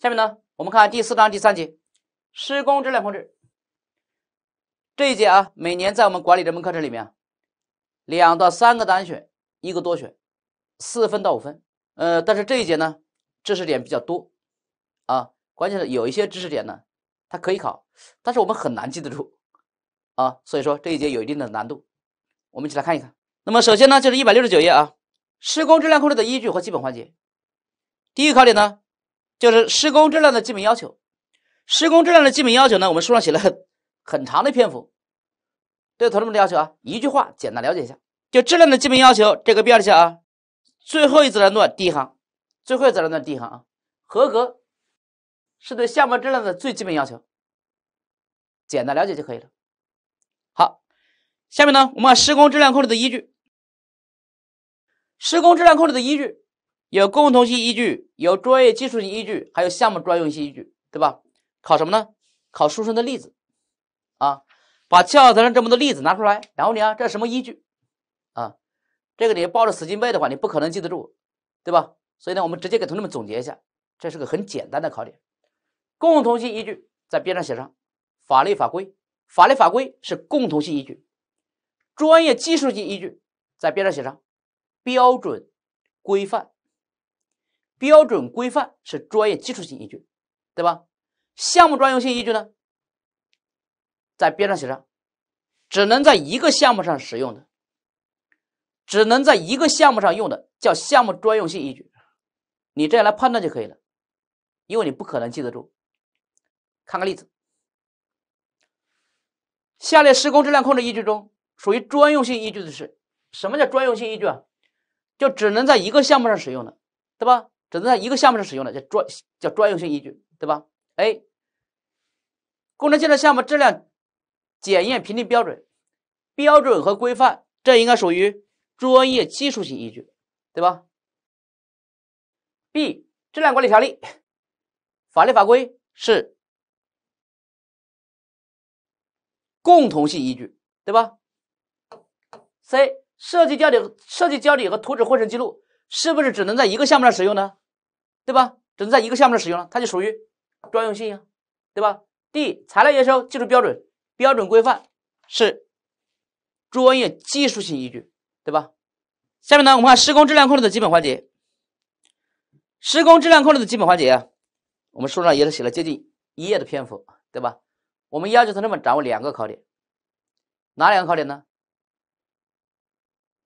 下面呢，我们看第四章第三节，施工质量控制这一节啊，每年在我们管理这门课程里面，两到三个单选，一个多选，四分到五分，呃，但是这一节呢，知识点比较多，啊，关键是有一些知识点呢，它可以考，但是我们很难记得住，啊，所以说这一节有一定的难度，我们一起来看一看。那么首先呢，就是一百六十九页啊，施工质量控制的依据和基本环节，第一个考点呢。就是施工质量的基本要求。施工质量的基本要求呢，我们书上写了很很长的篇幅，对同志们的要求啊，一句话简单了解一下。就质量的基本要求这个标题下啊，最后一自然段第一行，最后一自然段第一行啊，合格是对项目质量的最基本要求。简单了解就可以了。好，下面呢，我们施工质量控制的依据。施工质量控制的依据。有共同性依据，有专业技术性依据，还有项目专用性依据，对吧？考什么呢？考书上的例子，啊，把教材上这么多例子拿出来，然后你啊，这是什么依据？啊，这个你抱着死记背的话，你不可能记得住，对吧？所以呢，我们直接给同学们总结一下，这是个很简单的考点。共同性依据在边上写上法律法规，法律法规是共同性依据，专业技术性依据在边上写上标准规范。标准规范是专业基础性依据，对吧？项目专用性依据呢？在边上写上，只能在一个项目上使用的，只能在一个项目上用的叫项目专用性依据。你这样来判断就可以了，因为你不可能记得住。看个例子，下列施工质量控制依据中，属于专用性依据的是？什么叫专用性依据啊？就只能在一个项目上使用的，对吧？只能在一个项目上使用的叫专叫专用性依据，对吧？A. 工程建设项目质量检验评定标准、标准和规范，这应该属于专业技术性依据，对吧？B. 质量管理条例、法律法规是共同性依据，对吧？C. 设计交底、设计交底和图纸会审记录。是不是只能在一个项目上使用呢？对吧？只能在一个项目上使用了，它就属于专用性呀，对吧？D 材料验收技术标准、标准规范是专业技术性依据，对吧？下面呢，我们看施工质量控制的基本环节。施工质量控制的基本环节，我们书上也是写了接近一页的篇幅，对吧？我们要求同学们掌握两个考点，哪两个考点呢？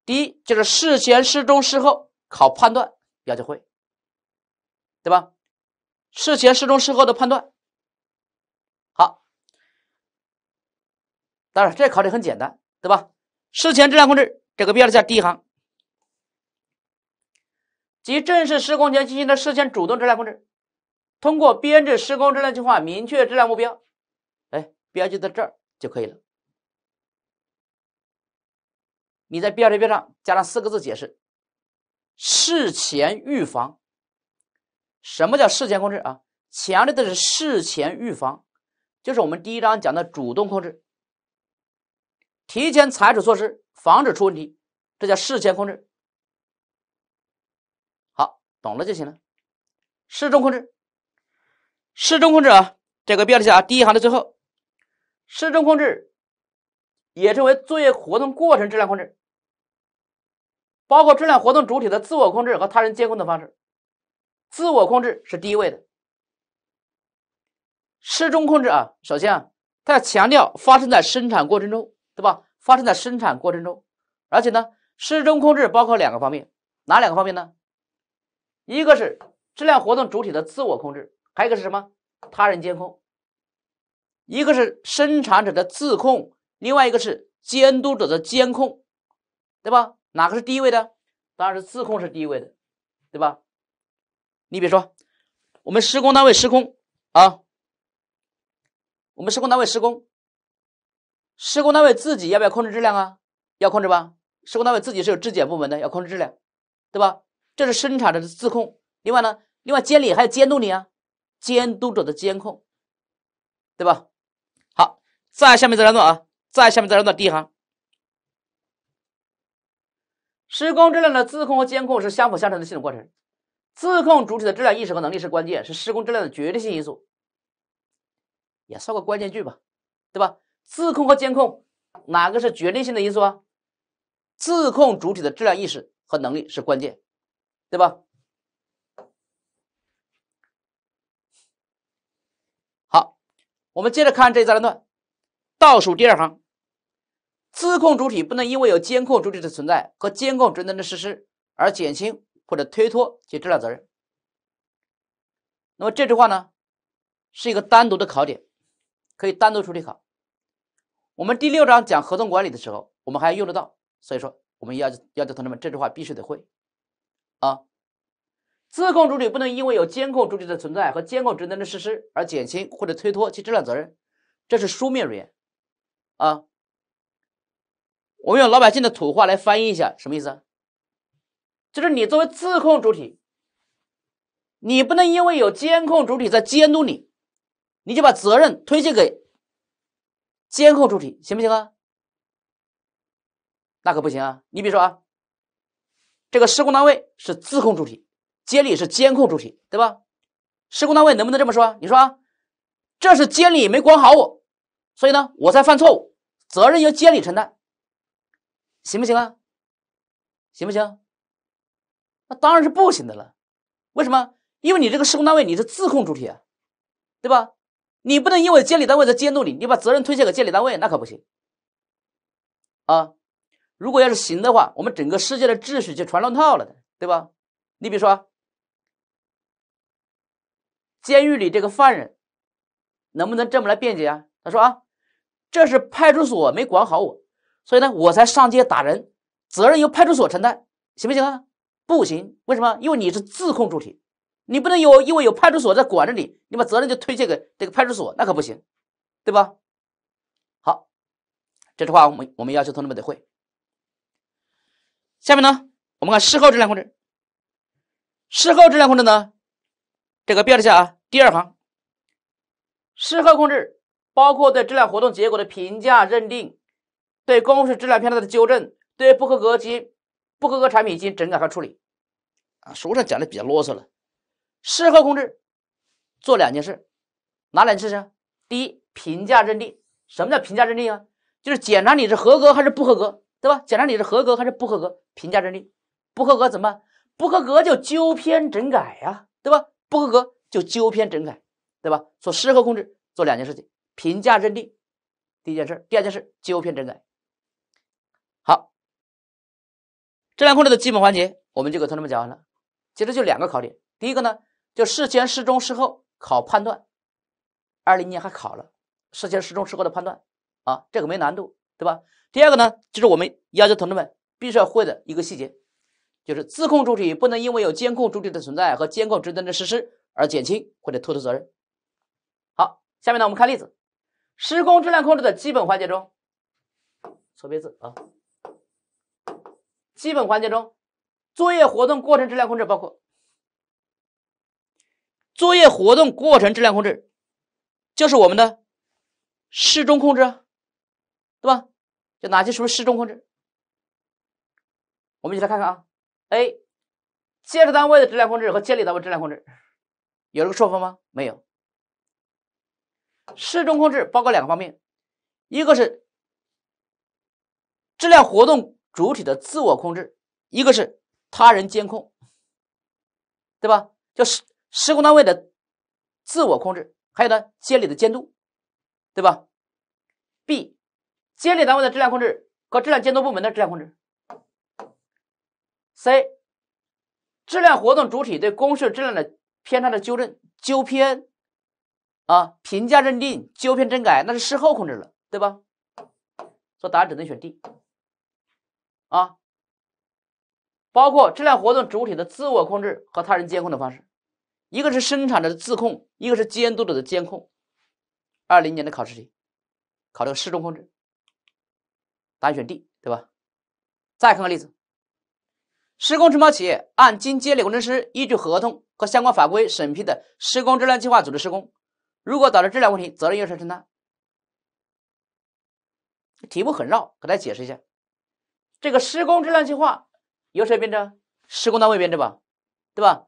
第一就是事前、事中、事后。考判断要就会，对吧？事前、事中、事后的判断，好。当然，这考的很简单，对吧？事前质量控制这个标在第一行，即正式施工前进行的事前主动质量控制，通过编制施工质量计划，明确质量目标。哎，标记在这儿就可以了。你在标题边上加上四个字解释。事前预防，什么叫事前控制啊？强调的是事前预防，就是我们第一章讲的主动控制，提前采取措施，防止出问题，这叫事前控制。好，懂了就行了。事中控制，事中控制啊，这个标题下第一行的最后，事中控制也称为作业活动过程质量控制。包括质量活动主体的自我控制和他人监控的方式，自我控制是第一位的。失中控制啊，首先啊，它要强调发生在生产过程中，对吧？发生在生产过程中，而且呢，失中控制包括两个方面，哪两个方面呢？一个是质量活动主体的自我控制，还有一个是什么？他人监控。一个是生产者的自控，另外一个是监督者的监控，对吧？哪个是第一位的？当然是自控是第一位的，对吧？你比如说，我们施工单位施工啊，我们施工单位施工，施工单位自己要不要控制质量啊？要控制吧？施工单位自己是有质检部门的，要控制质量，对吧？这是生产者的自控。另外呢，另外监理还有监督你啊，监督者的监控，对吧？好，在下面这两段啊，在下面这两段第一行。施工质量的自控和监控是相辅相成的系统过程，自控主体的质量意识和能力是关键，是施工质量的决定性因素，也算个关键句吧，对吧？自控和监控哪个是决定性的因素啊？自控主体的质量意识和能力是关键，对吧？好，我们接着看这自然段，倒数第二行。自控主体不能因为有监控主体的存在和监控职能的实施而减轻或者推脱其质量责任。那么这句话呢，是一个单独的考点，可以单独出题考。我们第六章讲合同管理的时候，我们还用得到，所以说我们要求要求同学们这句话必须得会啊。自控主体不能因为有监控主体的存在和监控职能的实施而减轻或者推脱其质量责任，这是书面语言啊。我们用老百姓的土话来翻译一下，什么意思？就是你作为自控主体，你不能因为有监控主体在监督你，你就把责任推卸给监控主体，行不行啊？那可不行啊！你比如说啊，这个施工单位是自控主体，监理是监控主体，对吧？施工单位能不能这么说？你说啊，这是监理没管好我，所以呢，我在犯错误，责任由监理承担。行不行啊？行不行？那当然是不行的了。为什么？因为你这个施工单位，你是自控主体，啊，对吧？你不能因为监理单位在监督你，你把责任推卸给监理单位，那可不行。啊，如果要是行的话，我们整个世界的秩序就全乱套了，对吧？你比如说，监狱里这个犯人能不能这么来辩解啊？他说啊，这是派出所没管好我。所以呢，我才上街打人，责任由派出所承担，行不行啊？不行，为什么？因为你是自控主体，你不能有因为有派出所在管着你，你把责任就推卸给这个派出所，那可不行，对吧？好，这句话我们我们要求同志们得会。下面呢，我们看事后质量控制。事后质量控制呢，这个标一下啊，第二行。事后控制包括对质量活动结果的评价认定。对工序质量偏差的纠正，对不合格及不合格产品进行整改和处理。啊，书上讲的比较啰嗦了。事后控制做两件事，哪两件事呢？第一，评价认定。什么叫评价认定啊？就是检查你是合格还是不合格，对吧？检查你是合格还是不合格。评价认定，不合格怎么？办？不合格就纠偏整改呀，对吧？不合格就纠偏整改，对吧？做事后控制做两件事情：评价认定，第一件事；第二件事，纠偏整改。质量控制的基本环节，我们就给同学们讲完了。其实就两个考点，第一个呢，就事前、事中、事后考判断，二零年还考了事前、事中、事后的判断啊，这个没难度，对吧？第二个呢，就是我们要求同志们必须要会的一个细节，就是自控主体不能因为有监控主体的存在和监控职能的实施而减轻或者拖脱责任。好，下面呢，我们看例子。施工质量控制的基本环节中，错别字啊。基本环节中，作业活动过程质量控制包括作业活动过程质量控制，就是我们的事中控制，对吧？就哪些属于事中控制？我们一起来看看啊。A，建设单位的质量控制和监理单位质量控制，有这个说法吗？没有。事中控制包括两个方面，一个是质量活动。主体的自我控制，一个是他人监控，对吧？就是施工单位的自我控制，还有呢监理的监督，对吧？B，监理单位的质量控制和质量监督部门的质量控制。C，质量活动主体对工序质量的偏差的纠正纠偏，啊，评价认定纠偏整改，那是事后控制了，对吧？所以答案只能选 D。啊，包括质量活动主体的自我控制和他人监控的方式，一个是生产者的自控，一个是监督者的监控。二零年的考试题，考这个事中控制，答案选 D，对吧？再看个例子，施工承包企业按经监理工程师依据合同和相关法规审批的施工质量计划组织施工，如果导致质量问题，责任由谁承担？题目很绕，给大家解释一下。这个施工质量计划由谁编制？施工单位编制吧，对吧？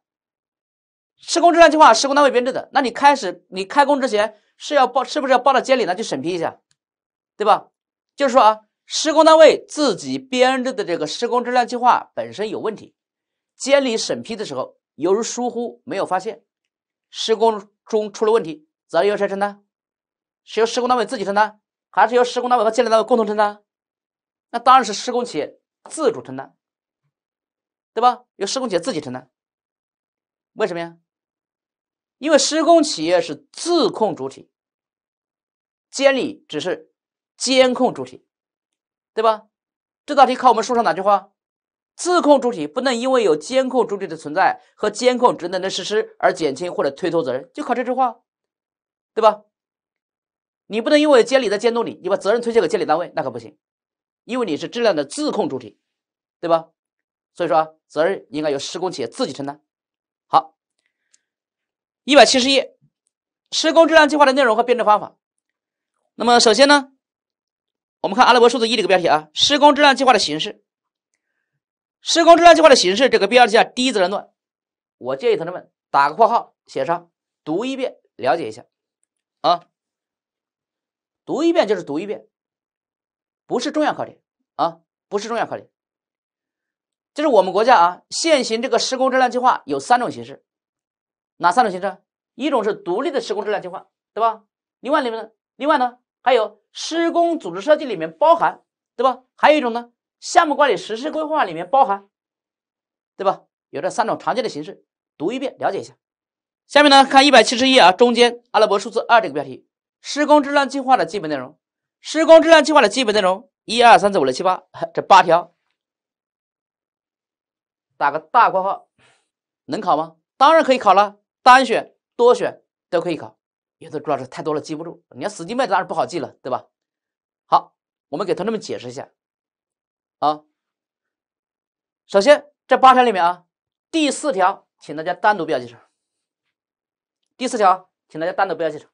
施工质量计划施工单位编制的，那你开始你开工之前是要报，是不是要报到监理那去审批一下，对吧？就是说啊，施工单位自己编制的这个施工质量计划本身有问题，监理审批的时候由于疏忽没有发现，施工中出了问题，责任由谁承担？是由施工单位自己承担，还是由施工单位和监理单位共同承担？那当然是施工企业自主承担，对吧？由施工企业自己承担。为什么呀？因为施工企业是自控主体，监理只是监控主体，对吧？这道题考我们书上哪句话？自控主体不能因为有监控主体的存在和监控职能的实施而减轻或者推脱责任，就考这句话，对吧？你不能因为监理在监督你，你把责任推卸给监理单位，那可不行。因为你是质量的自控主体，对吧？所以说责任应该由施工企业自己承担。好，一百七十页，施工质量计划的内容和编制方法。那么首先呢，我们看阿拉伯数字一这个标题啊，施工质量计划的形式。施工质量计划的形式，这个标题叫第一自然段。我建议同志们打个括号写上，读一遍了解一下，啊，读一遍就是读一遍。不是重要考点啊，不是重要考点。就是我们国家啊，现行这个施工质量计划有三种形式，哪三种形式？一种是独立的施工质量计划，对吧？另外里面，呢，另外呢，还有施工组织设计里面包含，对吧？还有一种呢，项目管理实施规划里面包含，对吧？有这三种常见的形式，读一遍了解一下。下面呢，看一百七十一啊，中间阿拉伯数字二这个标题，施工质量计划的基本内容。施工质量计划的基本内容，一二三四五六七八，这八条，打个大括号，能考吗？当然可以考了，单选、多选都可以考。有的朱老师太多了记不住，你要死记硬背当然不好记了，对吧？好，我们给同志们解释一下啊。首先，这八条里面啊，第四条，请大家单独标记上。第四条，请大家单独标记上。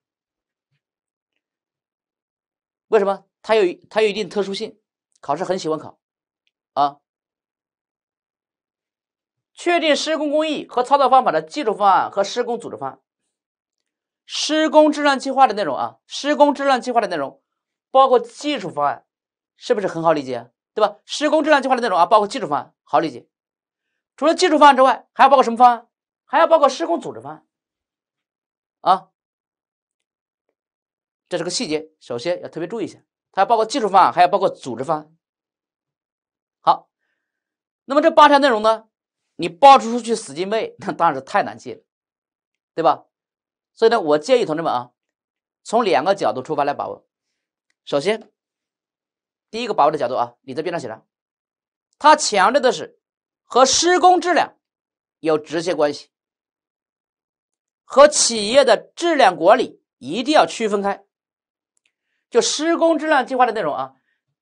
为什么？它有它有一定特殊性，考试很喜欢考啊。确定施工工艺和操作方法的技术方案和施工组织方案。施工质量计划的内容啊，施工质量计划的内容包括技术方案，是不是很好理解？对吧？施工质量计划的内容啊，包括技术方案，好理解。除了技术方案之外，还要包括什么方案？还要包括施工组织方案啊。这是个细节，首先要特别注意一下。它包括技术方案，还要包括组织方案。好，那么这八条内容呢，你报出去死记背，那当然是太难记了，对吧？所以呢，我建议同志们啊，从两个角度出发来把握。首先，第一个把握的角度啊，你在边上写上，它强调的是和施工质量有直接关系，和企业的质量管理一定要区分开。就施工质量计划的内容啊，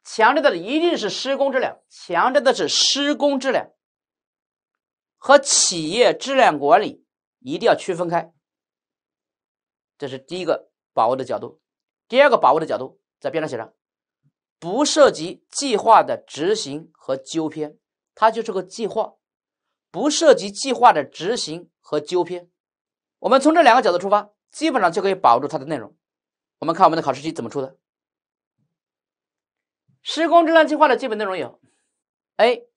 强调的一定是施工质量，强调的是施工质量和企业质量管理一定要区分开，这是第一个把握的角度。第二个把握的角度，在边上写上，不涉及计划的执行和纠偏，它就是个计划，不涉及计划的执行和纠偏。我们从这两个角度出发，基本上就可以把握它的内容。我们看我们的考试题怎么出的？施工质量计划的基本内容有：A、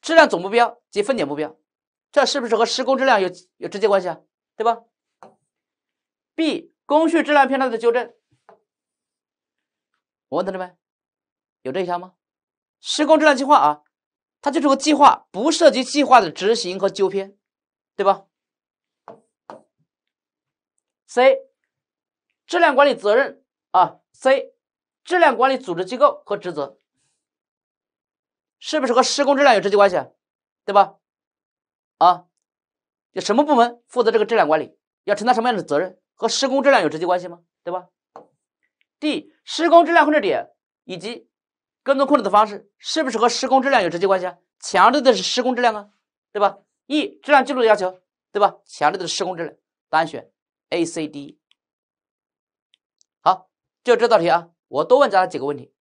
质量总目标及分解目标，这是不是和施工质量有有直接关系啊？对吧？B、工序质量偏差的纠正。我问同学们，有这一项吗？施工质量计划啊，它就是个计划，不涉及计划的执行和纠偏，对吧？C。质量管理责任啊，C，质量管理组织机构和职责，是不是和施工质量有直接关系？对吧？啊，有什么部门负责这个质量管理？要承担什么样的责任？和施工质量有直接关系吗？对吧？D，施工质量控制点以及跟踪控制的方式，是不是和施工质量有直接关系啊？强调的是施工质量啊，对吧？E，质量记录的要求，对吧？强调的是施工质量。答案选 A、C、D。就这道题啊，我多问大家几个问题。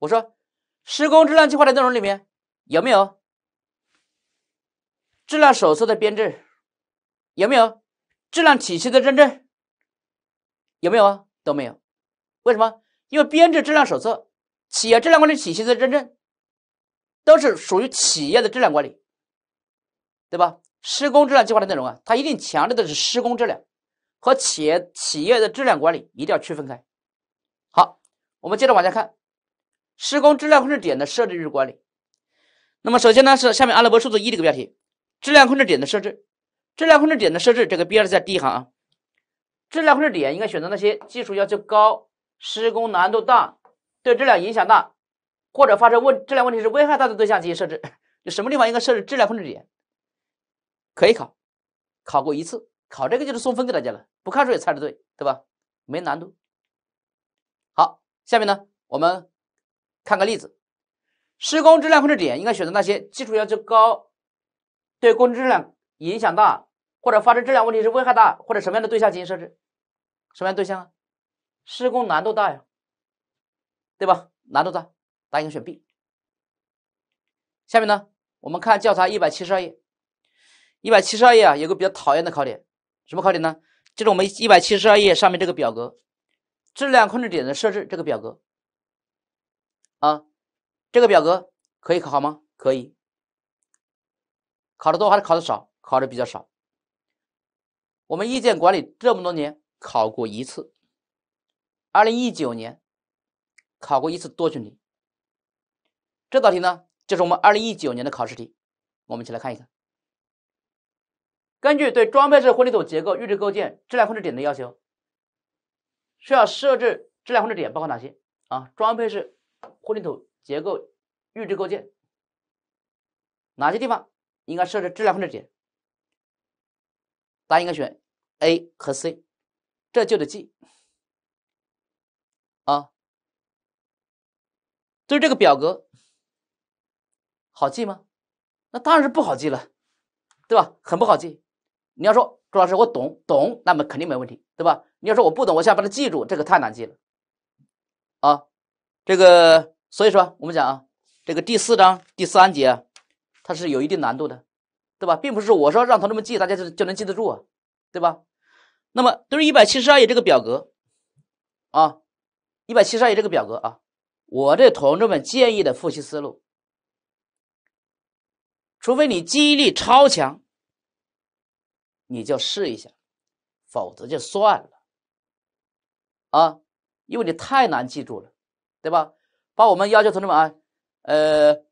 我说，施工质量计划的内容里面有没有质量手册的编制？有没有质量体系的认证？有没有啊？都没有。为什么？因为编制质量手册、企业质量管理体系的认证，都是属于企业的质量管理，对吧？施工质量计划的内容啊，它一定强调的是施工质量，和企业企业的质量管理一定要区分开。好，我们接着往下看，施工质量控制点的设置与管理。那么首先呢是下面阿拉伯数字一这个标题，质量控制点的设置。质量控制点的设置，这个标是在第一行啊。质量控制点应该选择那些技术要求高、施工难度大、对质量影响大，或者发生问质量问题是危害大的对象进行设置。就什么地方应该设置质量控制点？可以考，考过一次，考这个就是送分给大家了，不看书也猜的对，对吧？没难度。下面呢，我们看个例子：施工质量控制点应该选择那些技术要求高、对工程质量影响大，或者发生质量问题是危害大，或者什么样的对象进行设置？什么样对象啊？施工难度大呀，对吧？难度大，答案选 B。下面呢，我们看教材一百七十二页，一百七十二页啊，有个比较讨厌的考点，什么考点呢？就是我们一百七十二页上面这个表格。质量控制点的设置，这个表格啊，这个表格可以考吗？可以，考的多还是考的少？考的比较少。我们意见管理这么多年，考过一次，二零一九年考过一次多选题。这道题呢，就是我们二零一九年的考试题，我们一起来看一看。根据对装配式混凝土结构预制构件质量控制点的要求。需要设置质量控制点包括哪些啊？装配式混凝土结构预制构件，哪些地方应该设置质量控制点？答案应该选 A 和 C，这就得记啊。就是这个表格好记吗？那当然是不好记了，对吧？很不好记。你要说朱老师我懂懂，那么肯定没问题。对吧？你要说我不懂，我想把它记住，这个太难记了，啊，这个所以说我们讲啊，这个第四章第三节，它是有一定难度的，对吧？并不是我说让同志们记，大家就就能记得住啊，对吧？那么一百172页这个表格，啊，172页这个表格啊，我对同志们建议的复习思路，除非你记忆力超强，你就试一下。否则就算了，啊，因为你太难记住了，对吧？把我们要求同志们啊，呃，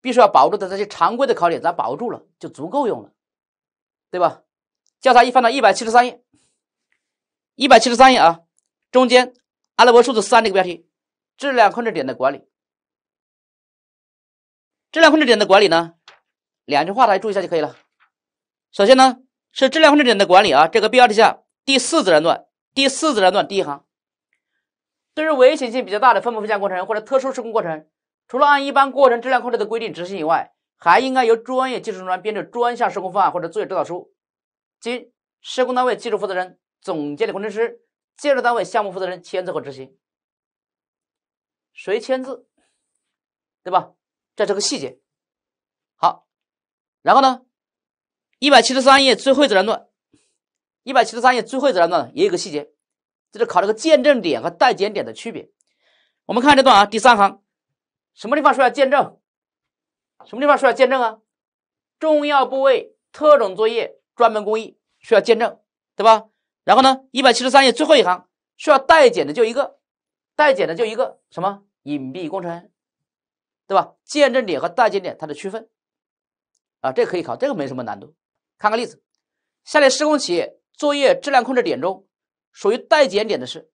必须要保住的这些常规的考点，咱保住了就足够用了，对吧？教材一翻到一百七十三页，一百七十三页啊，中间阿拉伯数字三这个标题，质量控制点的管理，质量控制点的管理呢，两句话大家注意一下就可以了。首先呢。是质量控制点的管理啊，这个标题下第四自然段，第四自然段第一行，对于危险性比较大的分部分项工程或者特殊施工过程，除了按一般过程质量控制的规定执行以外，还应该由专业技术人员编制专项施工方案或者作业指导书，经施工单位技术负责人、总监理工程师、建设单位项目负责人签字后执行。谁签字？对吧？这是个细节。好，然后呢？一百七十三页最后一自然段，一百七十三页最后一自然段也有个细节，就是考这个见证点和代检点的区别。我们看这段啊，第三行什么地方说要见证？什么地方说要见证啊？重要部位、特种作业、专门工艺需要见证，对吧？然后呢，一百七十三页最后一行需要代检的就一个，代检的就一个什么隐蔽工程，对吧？见证点和代检点它的区分啊，这可以考，这个没什么难度。看个例子，下列施工企业作业质量控制点中，属于待检点的是，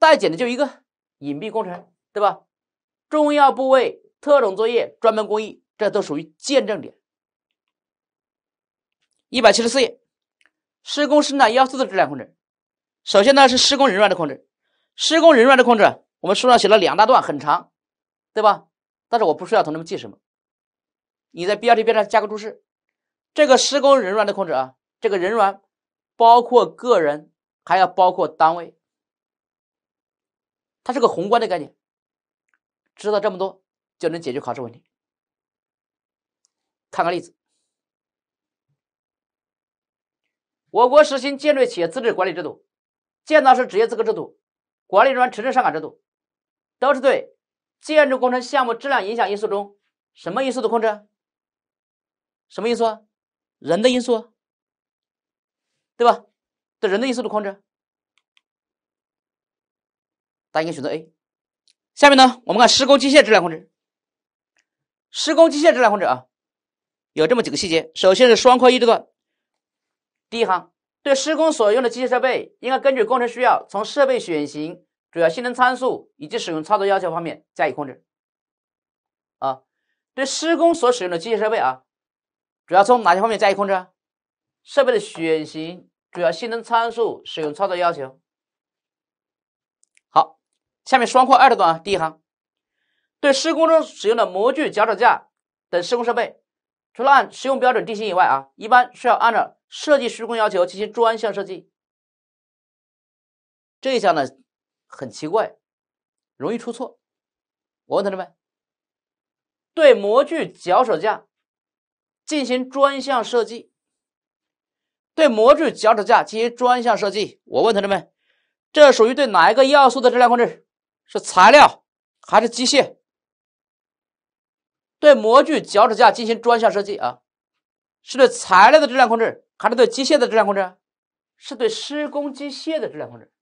待检的就一个隐蔽工程，对吧？重要部位、特种作业、专门工艺，这都属于见证点。一百七十四页，施工生产要素的质量控制，首先呢是施工人员的控制，施工人员的控制，我们书上写了两大段，很长，对吧？但是我不需要同学们记什么。你在标题边上加个注释，这个施工人员的控制啊，这个人员包括个人，还要包括单位，它是个宏观的概念。知道这么多就能解决考试问题。看个例子，我国实行建筑企业资质管理制度、建造师职业资格制度、管理人员持证上岗制度，都是对建筑工程项目质量影响因素中什么因素的控制？什么因素啊？人的因素，对吧？对人的因素的控制，答案应该选择 A。下面呢，我们看施工机械质量控制。施工机械质量控制啊，有这么几个细节。首先是双括一这段，第一行，对施工所用的机械设备，应该根据工程需要，从设备选型、主要性能参数以及使用操作要求方面加以控制。啊，对施工所使用的机械设备啊。主要从哪些方面加以控制？设备的选型、主要性能参数、使用操作要求。好，下面双括二的段第一行，对施工中使用的模具、脚手架等施工设备，除了按使用标准定型以外啊，一般需要按照设计施工要求进行专项设计。这一项呢，很奇怪，容易出错。我问同学们，对模具、脚手架？进行专项设计，对模具脚趾架进行专项设计。我问同学们，这属于对哪一个要素的质量控制？是材料还是机械？对模具脚趾架进行专项设计啊，是对材料的质量控制，还是对机械的质量控制？是对施工机械的质量控制，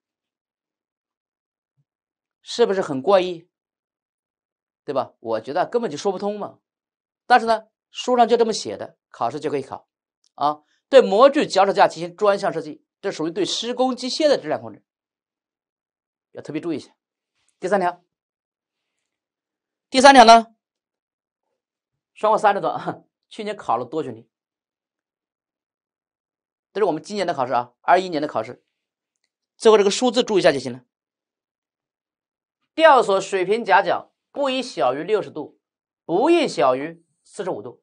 是不是很怪异？对吧？我觉得根本就说不通嘛。但是呢。书上就这么写的，考试就可以考，啊，对模具脚手架进行专项设计，这属于对施工机械的质量控制，要特别注意一下。第三条，第三条呢，超过三十多，去年考了多学题，这是我们今年的考试啊，二一年的考试，最后这个数字注意一下就行了。吊索水平夹角不宜小于六十度，不宜小于四十五度。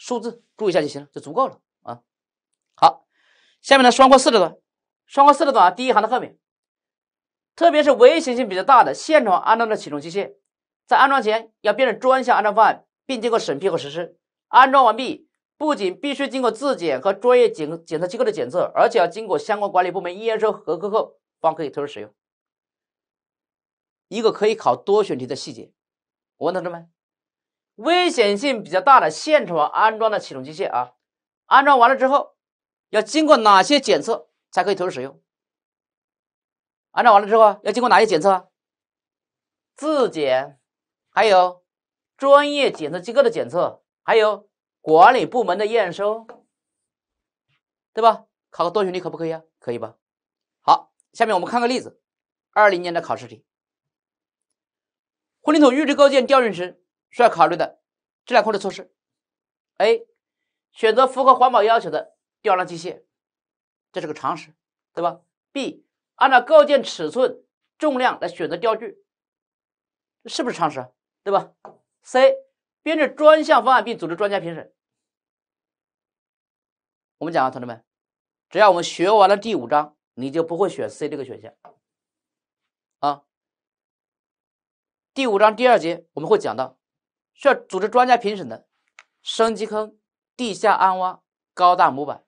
数字注意一下就行了，就足够了啊。好，下面呢双括四的吨，双括四的吨啊。第一行的后面，特别是危险性比较大的现场安装的起重机械，在安装前要辨认专项安装方案，并经过审批和实施。安装完毕，不仅必须经过自检和专业检检测机构的检测，而且要经过相关管理部门验收合格后，方可以投入使用。一个可以考多选题的细节，我问同志们。危险性比较大的现场安装的起重机械啊，安装完了之后要经过哪些检测才可以投入使用？安装完了之后要经过哪些检测？自检，还有专业检测机构的检测，还有管理部门的验收，对吧？考个多选题可不可以啊？可以吧？好，下面我们看个例子，二零年的考试题：混凝土预制构件调运时。是要考虑的质量控制措施。A 选择符合环保要求的吊装机械，这是个常识，对吧？B 按照构件尺寸、重量来选择吊具，是不是常识？对吧？C 编制专项方案并组织专家评审。我们讲啊，同志们，只要我们学完了第五章，你就不会选 C 这个选项啊。第五章第二节我们会讲到。需要组织专家评审的深基坑、地下暗挖、高大模板，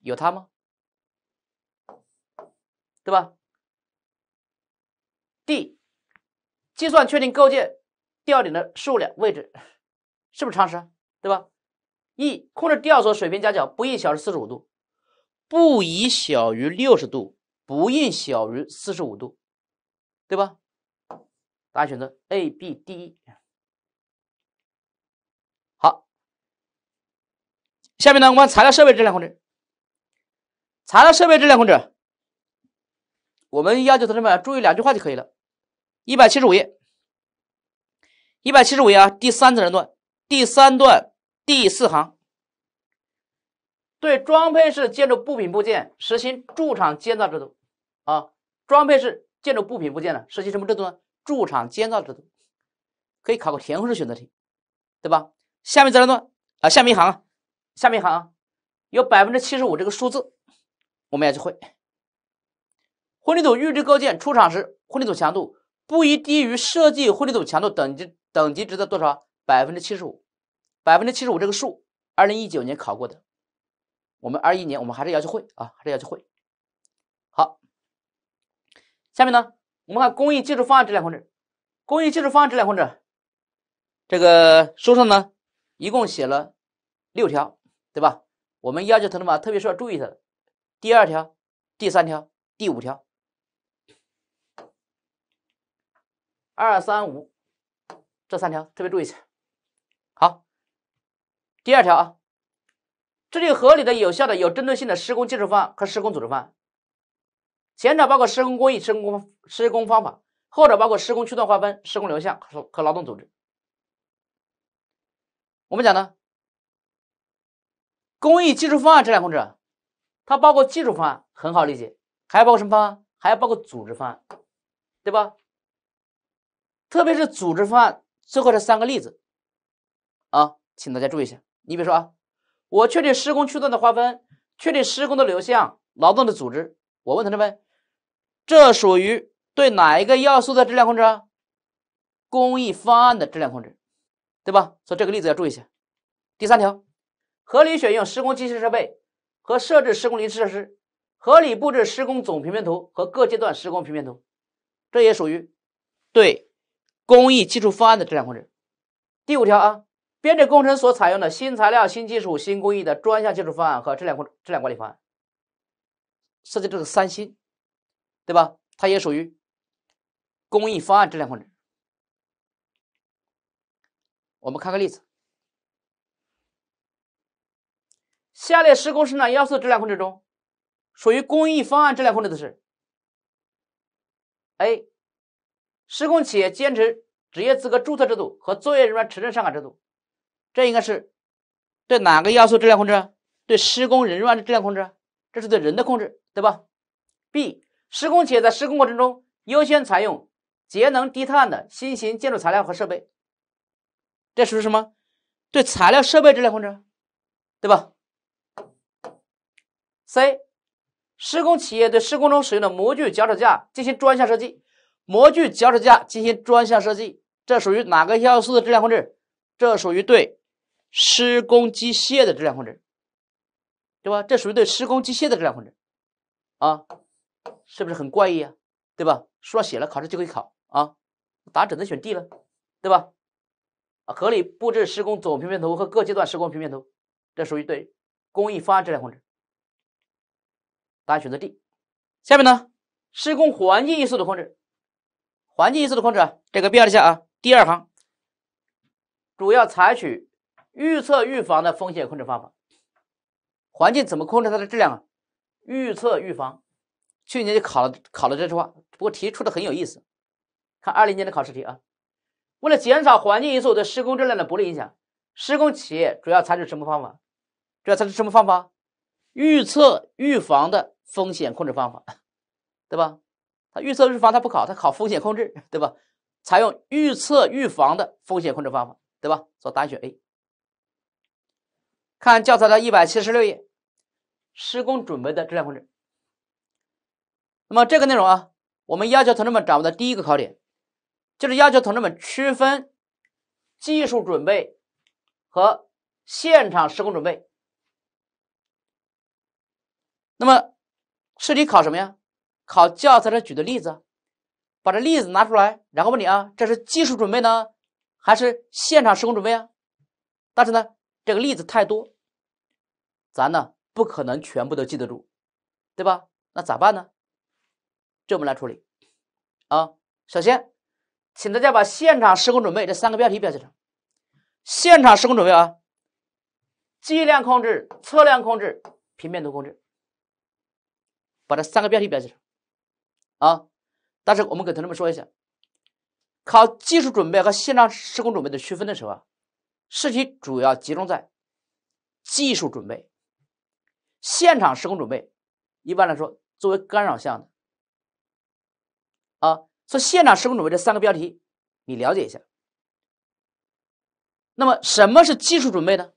有它吗？对吧？D 计算确定构建吊顶的数量位置，是不是常识？对吧？E 控制吊索水平夹角不应小于四十五度，不宜小于六十度，不应小于四十五度，对吧？答案选择 A、B、D、E。下面呢，我们材料设备质量控制。材料设备质量控制，我们要求同学们注意两句话就可以了。一百七十五页，一百七十五页啊，第三自然段第三段第四行。对装配式建筑部品部件实行驻厂监造制度啊，装配式建筑部品部件呢实行什么制度呢？驻厂监造制度，可以考个填空式选择题，对吧？下面自然段啊，下面一行。下面一行有百分之七十五这个数字，我们要去会。混凝土预制构件出厂时，混凝土强度不宜低于设计混凝土强度等级等级值的多少？百分之七十五，百分之七十五这个数，二零一九年考过的，我们二一年我们还是要去会啊，还是要去会。好，下面呢，我们看工艺技术方案质量控制，工艺技术方案质量控制，这个书上呢一共写了六条。对吧？我们要求同志们，特别是要注意的，第二条、第三条、第五条，二三五这三条特别注意一下。好，第二条啊，制定合理的、有效的、有针对性的施工技术方案和施工组织方案，前者包括施工工艺、施工施工方法，后者包括施工区段划分、施工流向和和劳动组织。我们讲呢。工艺技术方案质量控制，它包括技术方案，很好理解，还要包括什么方案？还要包括组织方案，对吧？特别是组织方案，最后这三个例子，啊，请大家注意一下。你比如说，啊，我确定施工区段的划分，确定施工的流向，劳动的组织。我问同志们，这属于对哪一个要素的质量控制？啊？工艺方案的质量控制，对吧？所以这个例子要注意一下。第三条。合理选用施工机械设备和设置施工临时设施，合理布置施工总平面图和各阶段施工平面图，这也属于对工艺技术方案的质量控制。第五条啊，编制工程所采用的新材料、新技术、新工艺的专项技术方案和质量质量管理方案，涉及这个“三新”，对吧？它也属于工艺方案质量控制。我们看个例子。下列施工生产要素质量控制中，属于工艺方案质量控制的是：A. 施工企业坚持职业资格注册制度和作业人员持证上岗制度，这应该是对哪个要素质量控制？对施工人员的质量控制，这是对人的控制，对吧？B. 施工企业在施工过程中优先采用节能低碳的新型建筑材料和设备，这属于什么？对材料设备质量控制，对吧？C，施工企业对施工中使用的模具脚手架进行专项设计，模具脚手架进行专项设计，这属于哪个要素的质量控制？这属于对施工机械的质量控制，对吧？这属于对施工机械的质量控制，啊，是不是很怪异啊？对吧？书上写了，考试就可以考啊，答只能选 D 了，对吧？啊，合理布置施工总平面图和各阶段施工平面图，这属于对工艺方案质量控制。答案选择 D。下面呢，施工环境因素的控制，环境因素的控制，这个标一下啊。第二行，主要采取预测预防的风险控制方法。环境怎么控制它的质量啊？预测预防。去年就考了，考了这句话。不过题出的很有意思。看二零年的考试题啊，为了减少环境因素对施工质量的不利影响，施工企业主要采取什么方法？主要采取什么方法？预测预防的风险控制方法，对吧？它预测预防它不考，它考风险控制，对吧？采用预测预防的风险控制方法，对吧？做案选 A。看教材的176页，施工准备的质量控制。那么这个内容啊，我们要求同志们掌握的第一个考点，就是要求同志们区分技术准备和现场施工准备。那么，试题考什么呀？考教材上举的例子，把这例子拿出来，然后问你啊，这是技术准备呢，还是现场施工准备啊？但是呢，这个例子太多，咱呢不可能全部都记得住，对吧？那咋办呢？这么来处理啊，首先，请大家把现场施工准备这三个标题标起上，现场施工准备啊，计量控制、测量控制、平面图控制。把这三个标题标起上，啊！但是我们给同学们说一下，考技术准备和现场施工准备的区分的时候啊，试题主要集中在技术准备，现场施工准备一般来说作为干扰项的，啊！所以现场施工准备这三个标题你了解一下。那么什么是技术准备呢？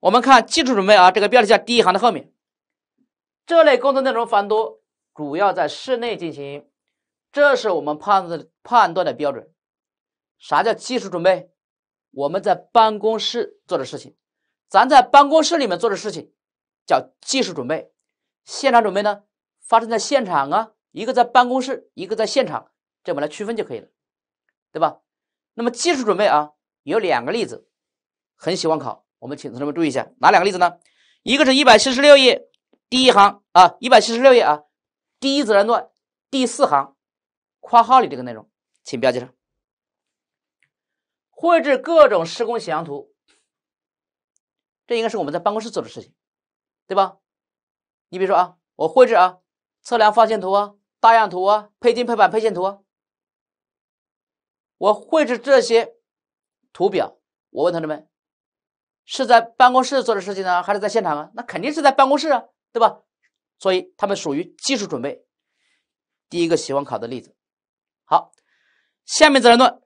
我们看技术准备啊，这个标题在第一行的后面。这类工作内容繁多，主要在室内进行，这是我们判断判断的标准。啥叫技术准备？我们在办公室做的事情，咱在办公室里面做的事情叫技术准备。现场准备呢，发生在现场啊，一个在办公室，一个在现场，这我们来区分就可以了，对吧？那么技术准备啊，有两个例子，很喜欢考，我们请同学们注意一下，哪两个例子呢？一个是176页。第一行啊，一百七十六页啊，第一自然段第四行，括号里这个内容，请标记上。绘制各种施工象图，这应该是我们在办公室做的事情，对吧？你比如说啊，我绘制啊，测量放线图啊，大样图啊，配筋配板配线图啊，我绘制这些图表。我问同志们，是在办公室做的事情呢，还是在现场啊？那肯定是在办公室啊。对吧？所以他们属于技术准备。第一个喜欢考的例子。好，下面责任段，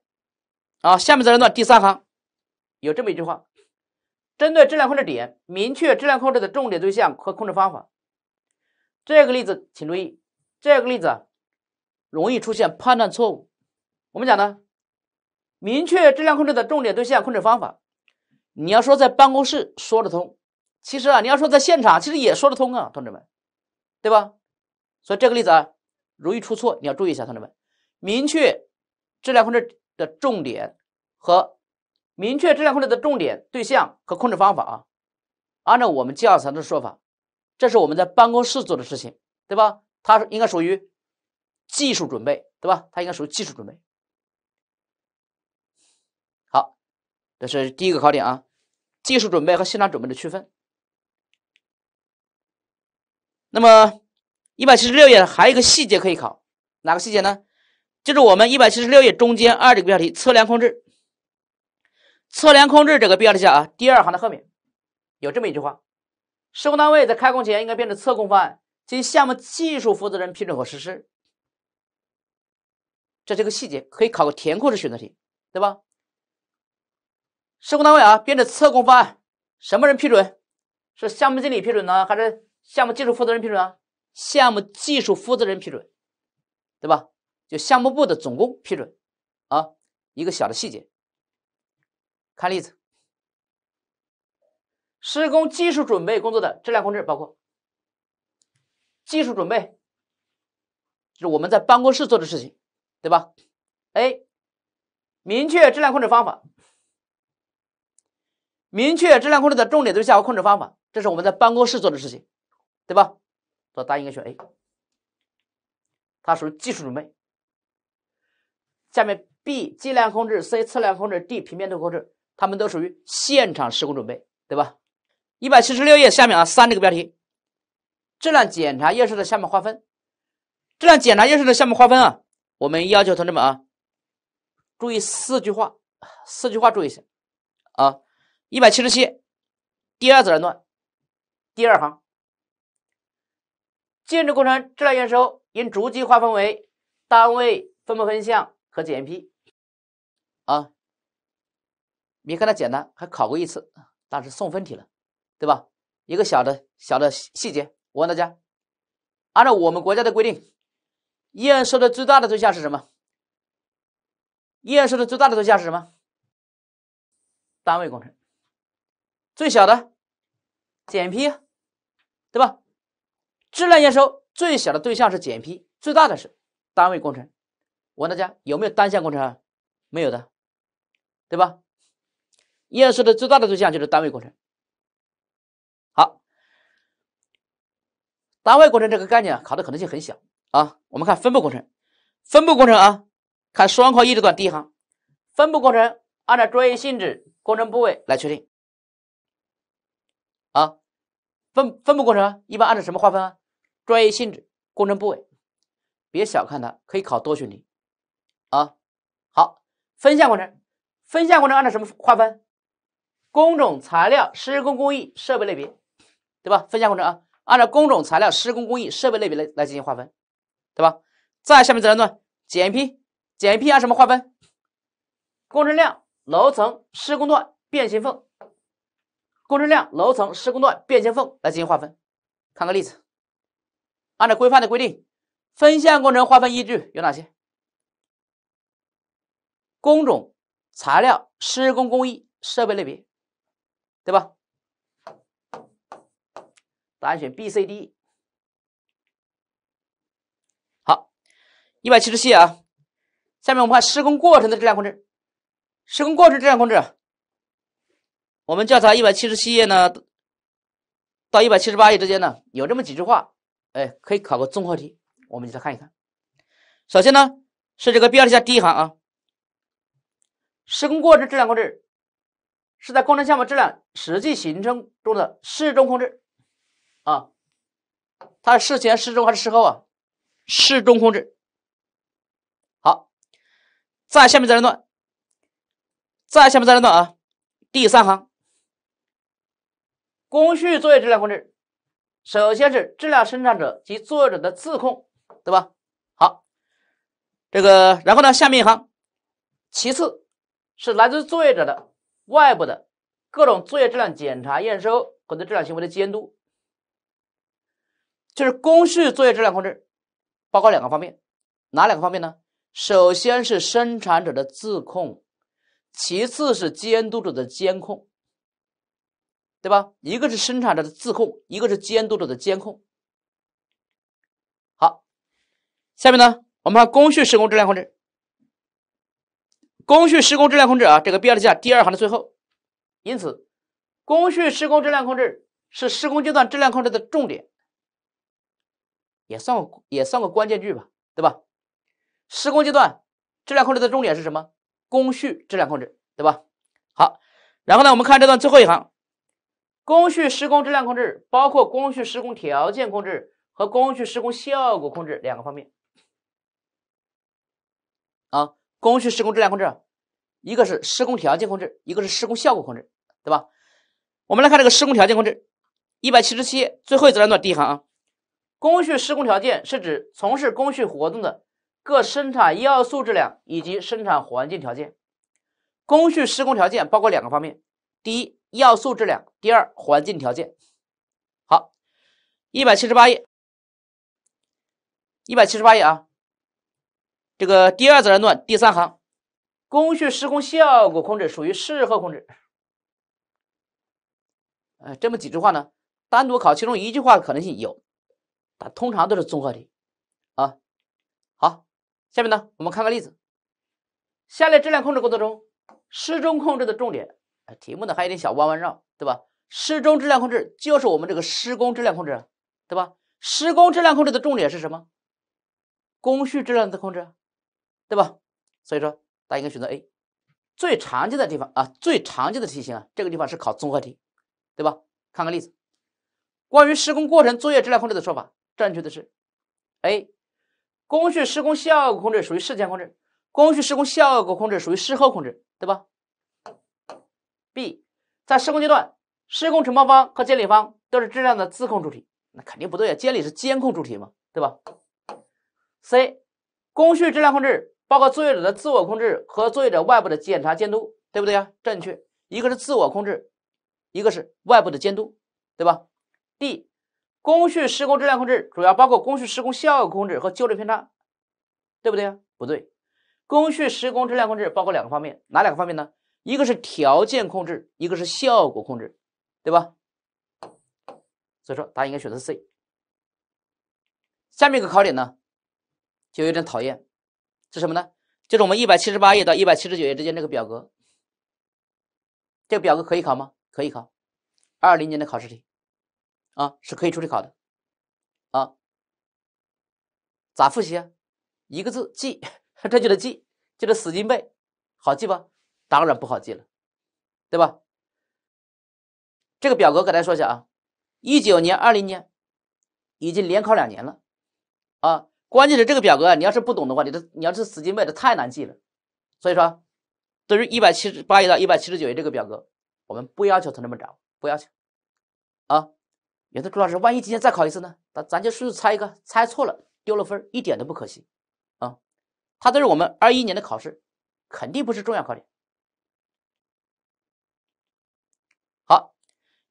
啊，下面责任段第三行有这么一句话：针对质量控制点，明确质量控制的重点对象和控制方法。这个例子，请注意，这个例子容易出现判断错误。我们讲呢，明确质量控制的重点对象、控制方法，你要说在办公室说得通。其实啊，你要说在现场，其实也说得通啊，同志们，对吧？所以这个例子啊，容易出错，你要注意一下，同志们，明确质量控制的重点和明确质量控制的重点对象和控制方法啊。按照我们教材的说法，这是我们在办公室做的事情，对吧？它应该属于技术准备，对吧？它应该属于技术准备。好，这是第一个考点啊，技术准备和现场准备的区分。那么，一百七十六页还有一个细节可以考，哪个细节呢？就是我们一百七十六页中间二这个标题“测量控制”，测量控制这个标题下啊，第二行的后面有这么一句话：“施工单位在开工前应该编制测控方案，经项目技术负责人批准后实施。”这是个细节，可以考个填空式选择题，对吧？施工单位啊，编制测控方案，什么人批准？是项目经理批准呢，还是？项目技术负责人批准啊，项目技术负责人批准，对吧？就项目部的总工批准，啊，一个小的细节。看例子，施工技术准备工作的质量控制包括技术准备，就是我们在办公室做的事情，对吧？A，明确质量控制方法，明确质量控制的重点对象和控制方法，这是我们在办公室做的事情。对吧？所以答案应该选 A，它属于技术准备。下面 B 计量控制、C 测量控制、D 平面度控制，它们都属于现场施工准备，对吧？一百七十六页下面啊，三这个标题，质量检查验收的项目划分，质量检查验收的项目划分啊，我们要求同志们啊，注意四句话，四句话注意一下啊。一百七十七第二自然段第二行。建筑工程质量验收应逐级划分为单位、分不分项和检验批。啊，别看它简单，还考过一次，但是送分题了，对吧？一个小的小的细节，我问大家：按照我们国家的规定，验收的最大的对象是什么？验收的最大的对象是什么？单位工程，最小的检验批，对吧？质量验收最小的对象是简批，最大的是单位工程。我问大家有没有单项工程？没有的，对吧？验收的最大的对象就是单位工程。好，单位工程这个概念考的可能性很小啊。我们看分布工程，分布工程啊，看双括一这段第一行，分布工程按照专业性质、工程部位来确定啊。分分布工程一般按照什么划分？啊？专业性质、工程部位，别小看它，可以考多选题啊。好，分项工程，分项工程按照什么划分？工种、材料、施工工艺、设备类别，对吧？分项工程啊，按照工种、材料、施工工艺、设备类别来来进行划分，对吧？再下面再一段，简拼，简拼按什么划分？工程量、楼层、施工段、变形缝，工程量、楼层、施工段、变形缝来进行划分。看个例子。按照规范的规定，分项工程划分依据有哪些？工种、材料、施工工艺、设备类别，对吧？答案选 B、C、D、好，一百七十七页啊，下面我们看施工过程的质量控制。施工过程质量控制，我们教材一百七十七页呢到一百七十八页之间呢有这么几句话。哎，可以考个综合题，我们就来看一看。首先呢，是这个标题下第一行啊，施工过程质量控制是在工程项目质量实际形成中的事中控制啊，它是事前、事中还是事后啊？事中控制。好，在下面这一段，在下面这一段啊，第三行，工序作业质量控制。首先是质量生产者及作业者的自控，对吧？好，这个然后呢，下面一行，其次，是来自作业者的外部的各种作业质量检查、验收和对质量行为的监督，就是工序作业质量控制，包括两个方面，哪两个方面呢？首先是生产者的自控，其次是监督者的监控。对吧？一个是生产者的自控，一个是监督者的监控。好，下面呢，我们看工序施工质量控制。工序施工质量控制啊，这个标题下第二行的最后。因此，工序施工质量控制是施工阶段质量控制的重点，也算也算个关键句吧，对吧？施工阶段质量控制的重点是什么？工序质量控制，对吧？好，然后呢，我们看这段最后一行。工序施工质量控制包括工序施工条件控制和工序施工效果控制两个方面。啊，工序施工质量控制，一个是施工条件控制，一个是施工效果控制，对吧？我们来看这个施工条件控制，一百七十七最后一自然段第一行，啊，工序施工条件是指从事工序活动的各生产要素质量以及生产环境条件。工序施工条件包括两个方面，第一。要素质量，第二环境条件。好，一百七十八页，一百七十八页啊。这个第二自然段第三行，工序施工效果控制属于事后控制。呃，这么几句话呢，单独考其中一句话可能性有，但通常都是综合题啊。好，下面呢，我们看个例子。下列质量控制工作中，施工控制的重点。题目的还有点小弯弯绕，对吧？施工质量控制就是我们这个施工质量控制，对吧？施工质量控制的重点是什么？工序质量的控制，对吧？所以说，大家应该选择 A。最常见的地方啊，最常见的题型啊，这个地方是考综合题，对吧？看个例子，关于施工过程作业质量控制的说法，正确的是 A，工序施工效果控制属于事前控制，工序施工效果控制属于事后控制，对吧？B，在施工阶段，施工承包方和监理方都是质量的自控主体，那肯定不对啊，监理是监控主体嘛，对吧？C，工序质量控制包括作业者的自我控制和作业者外部的检查监督，对不对呀？正确，一个是自我控制，一个是外部的监督，对吧？D，工序施工质量控制主要包括工序施工效果控制和纠正偏差，对不对呀？不对，工序施工质量控制包括两个方面，哪两个方面呢？一个是条件控制，一个是效果控制，对吧？所以说，答案应该选择 C。下面一个考点呢，就有点讨厌，是什么呢？就是我们一百七十八页到一百七十九页之间这个表格。这个表格可以考吗？可以考，二零年的考试题啊是可以出去考的啊。咋复习啊？一个字记，这就得记，就得死记背，好记不？当然不好记了，对吧？这个表格给大家说一下啊，一九年、二零年已经连考两年了啊。关键是这个表格啊，你要是不懂的话，你的你要是死记背的太难记了。所以说，对于一百七十八页到一百七十九页这个表格，我们不要求同学们掌握，不要求啊。有的朱老师，万一今天再考一次呢？那咱就试试猜一个，猜错了丢了分，一点都不可惜啊。它都是我们二一年的考试，肯定不是重要考点。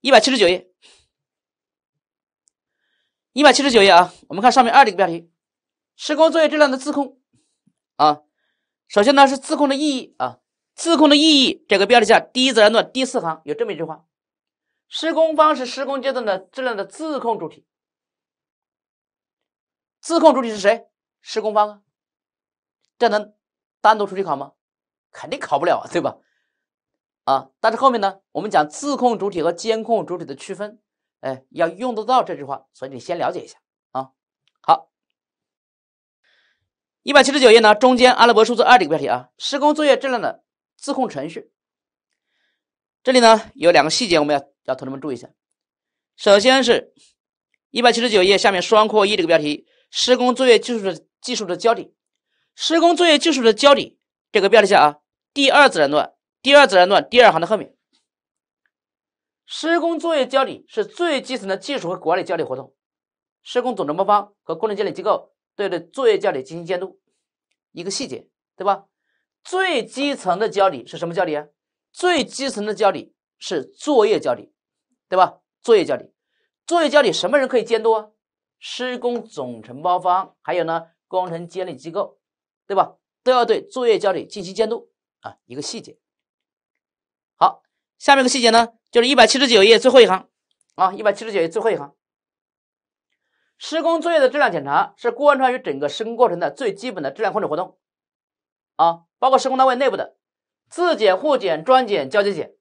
一百七十九页，一百七十九页啊！我们看上面二这个标题，施工作业质量的自控啊。首先呢是自控的意义啊，自控的意义这个标题下第一自然段第四行有这么一句话：施工方是施工阶段的质量的自控主体。自控主体是谁？施工方啊？这能单独出去考吗？肯定考不了啊，对吧？啊，但是后面呢，我们讲自控主体和监控主体的区分，哎，要用得到这句话，所以你先了解一下啊。好，一百七十九页呢，中间阿拉伯数字二这个标题啊，施工作业质量的自控程序。这里呢有两个细节，我们要要同学们注意一下。首先是一百七十九页下面双括一这个标题，施工作业技术的技术的焦点，施工作业技术的焦点这个标题下啊，第二自然段。第二自然段第二行的后面，施工作业交底是最基层的技术和管理交底活动。施工总承包方和工程监理机构对的作业交底进行监督。一个细节，对吧？最基层的交底是什么交底啊？最基层的交底是作业交底，对吧？作业交底，作业交底什么人可以监督啊？施工总承包方，还有呢，工程监理机构，对吧？都要对作业交底进行监督啊。一个细节。下面一个细节呢，就是一百七十九页最后一行啊，一百七十九页最后一行，施工作业的质量检查是贯穿于整个施工过程的最基本的质量控制活动啊，包括施工单位内部的自检、互检、专检、交接检，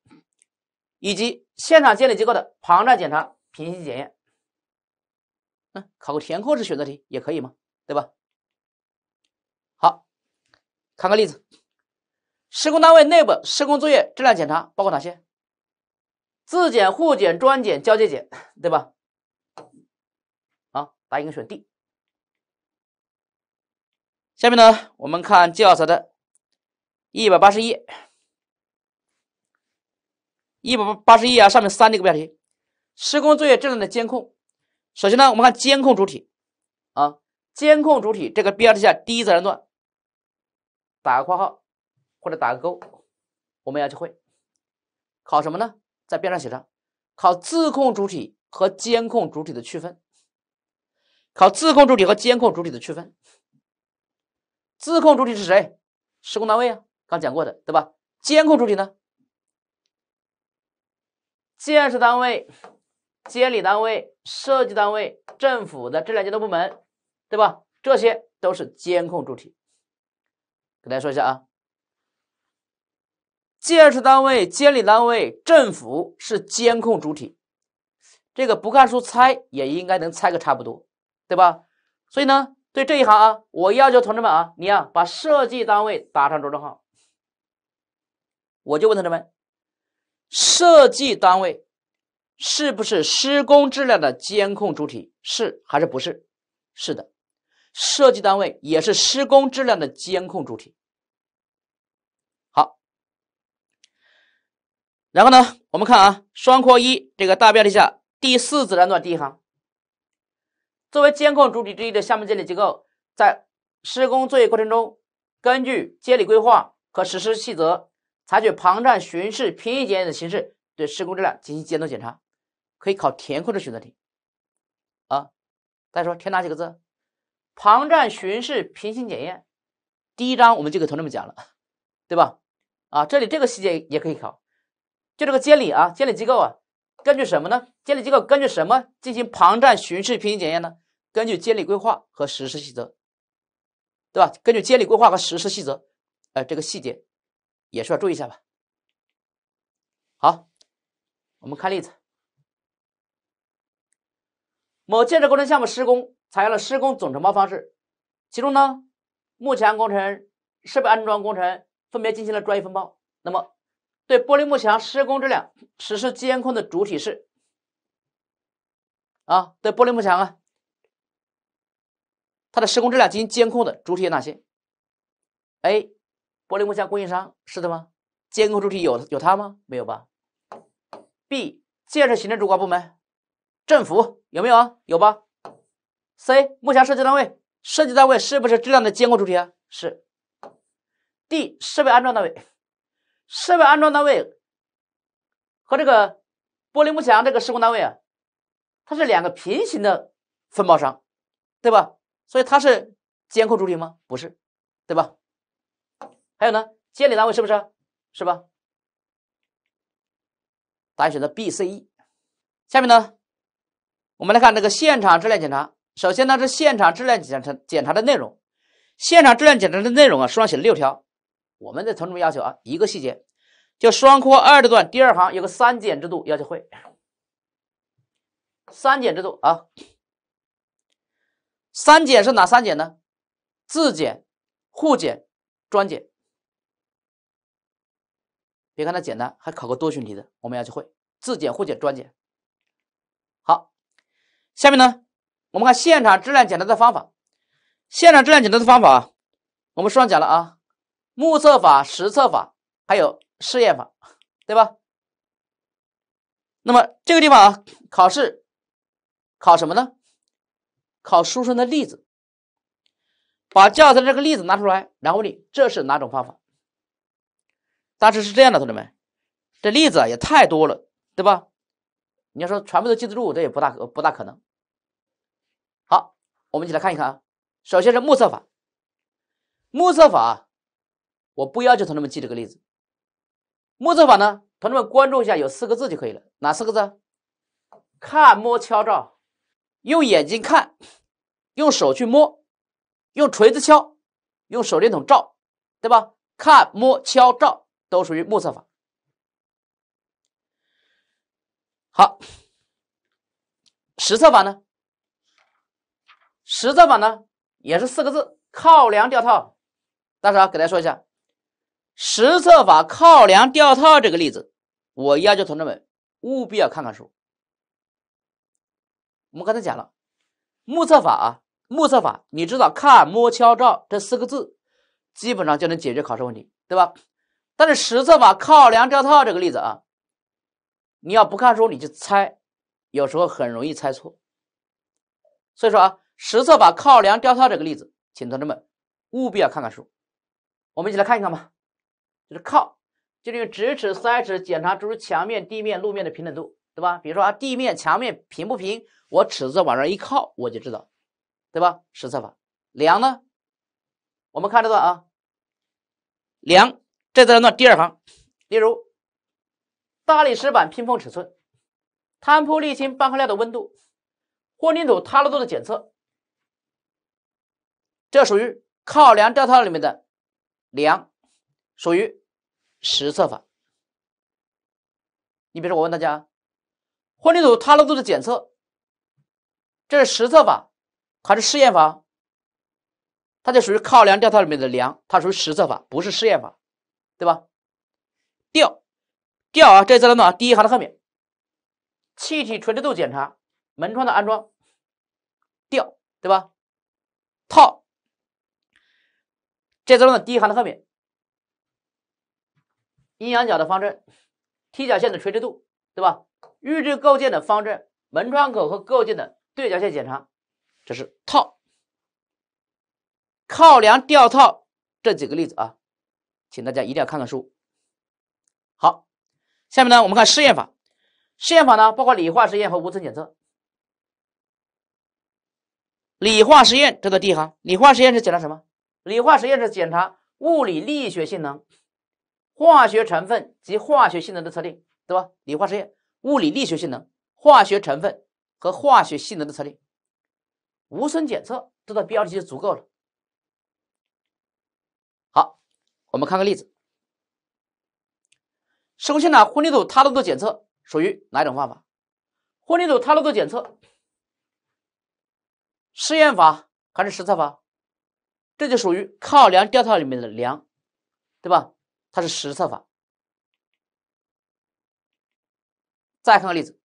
以及现场监理机构的旁站检查、平行检验。嗯，考个填空式选择题也可以嘛，对吧？好，看个例子，施工单位内部施工作业质量检查包括哪些？自检、互检、专检、交接检，对吧？啊，答案应该选 D。下面呢，我们看教材的，一百八十页，一百八十一啊，上面三这个标题，施工作业质量的监控。首先呢，我们看监控主体，啊，监控主体这个标题下第一自然段，打个括号或者打个勾，我们要去会考什么呢？在边上写上，考自控主体和监控主体的区分。考自控主体和监控主体的区分。自控主体是谁？施工单位啊，刚讲过的，对吧？监控主体呢？建设单位、监理单位、设计单位、政府的质量监督部门，对吧？这些都是监控主体。给大家说一下啊。建设单位、监理单位、政府是监控主体，这个不看书猜也应该能猜个差不多，对吧？所以呢，对这一行啊，我要求同志们啊，你啊把设计单位打上着重号。我就问同志们，设计单位是不是施工质量的监控主体？是还是不是？是的，设计单位也是施工质量的监控主体。然后呢，我们看啊，双括一这个大标题下第四自然段第一行，作为监控主体之一的项目监理机构，在施工作业过程中，根据监理规划和实施细则，采取旁站、巡视、平行检验的形式，对施工质量进行监督检查，可以考填空的选择题，啊，大家说填哪几个字？旁站、巡视、平行检验。第一章我们就给同志们讲了，对吧？啊，这里这个细节也可以考。就这个监理啊，监理机构啊，根据什么呢？监理机构根据什么进行旁站巡视、平行检验呢？根据监理规划和实施细则，对吧？根据监理规划和实施细则，呃，这个细节也是要注意一下吧。好，我们看例子。某建设工程项目施工采用了施工总承包方式，其中呢，幕墙工程、设备安装工程分别进行了专业分包，那么。对玻璃幕墙施工质量实施监控的主体是，啊，对玻璃幕墙啊，它的施工质量进行监控的主体有哪些？A，玻璃幕墙供应商是的吗？监控主体有有它吗？没有吧。B，建设行政主管部门，政府有没有？啊？有吧。C，幕墙设计单位，设计单位是不是质量的监控主体啊？是。D，设备安装单位。设备安装单位和这个玻璃幕墙这个施工单位啊，它是两个平行的分包商，对吧？所以它是监控主体吗？不是，对吧？还有呢，监理单位是不是？是吧？答案选择 B、C、E。下面呢，我们来看这个现场质量检查。首先呢，是现场质量检查检查的内容。现场质量检查的内容啊，书上写了六条。我们在同志们要求啊，一个细节，就双括二这段第二行有个三减制度，要求会。三减制度啊，三减是哪三减呢？自检、互检、专检。别看它简单，还考个多选题的，我们要去会自检、互检、专检。好，下面呢，我们看现场质量检查的方法。现场质量检查的方法啊，我们书上讲了啊。目测法、实测法还有试验法，对吧？那么这个地方啊，考试考什么呢？考书上的例子，把教材这个例子拿出来，然后问你这是哪种方法？大致是这样的，同学们，这例子啊也太多了，对吧？你要说全部都记得住，这也不大不大可能。好，我们一起来看一看啊。首先是目测法，目测法。我不要求同学们记这个例子，目测法呢，同学们关注一下，有四个字就可以了，哪四个字？看、摸、敲、照，用眼睛看，用手去摸，用锤子敲，用手电筒照，对吧？看、摸、敲、照都属于目测法。好，实测法呢？实测法呢也是四个字：靠梁吊套。但是啊，给大家说一下。实测法靠梁掉套这个例子，我要求同志们务必要看看书。我们刚才讲了目测法啊，目测法你知道看摸敲照这四个字，基本上就能解决考试问题，对吧？但是实测法靠梁掉套这个例子啊，你要不看书，你去猜，有时候很容易猜错。所以说啊，实测法靠梁掉套这个例子，请同志们务必要看看书。我们一起来看一看吧。就是靠，就是用直尺、塞尺检查出墙面、地面、路面的平整度，对吧？比如说啊，地面、墙面平不平？我尺子往上一靠，我就知道，对吧？实测法，量呢？我们看这段啊，量这在那段第二行，例如大理石板拼缝尺寸、摊铺沥青拌合料的温度、混凝土塌落度的检测，这属于靠量这套里面的量。属于实测法。你比如说，我问大家，混凝土塌了度的检测，这是实测法还是试验法？它就属于靠梁吊套里面的梁，它属于实测法，不是试验法，对吧？吊吊啊，这在那哪？第一行的后面。气体垂直度检查，门窗的安装，吊对吧？套这在那第一行的后面。阴阳角的方阵、踢脚线的垂直度，对吧？预制构件的方阵、门窗口和构件的对角线检查，这是套靠梁吊套这几个例子啊，请大家一定要看看书。好，下面呢，我们看试验法。试验法呢，包括理化试验和无损检测。理化实验这个第一行，理化实验是检查什么？理化实验是检查物理力学性能。化学成分及化学性能的测定，对吧？理化实验、物理力学性能、化学成分和化学性能的测定，无声检测，这道标题就足够了。好，我们看个例子。首先呢，混凝土塌漏度检测属于哪种方法？混凝土塌漏度检测，试验法还是实测法？这就属于靠量调套里面的量，对吧？它是实测法，再看个例子，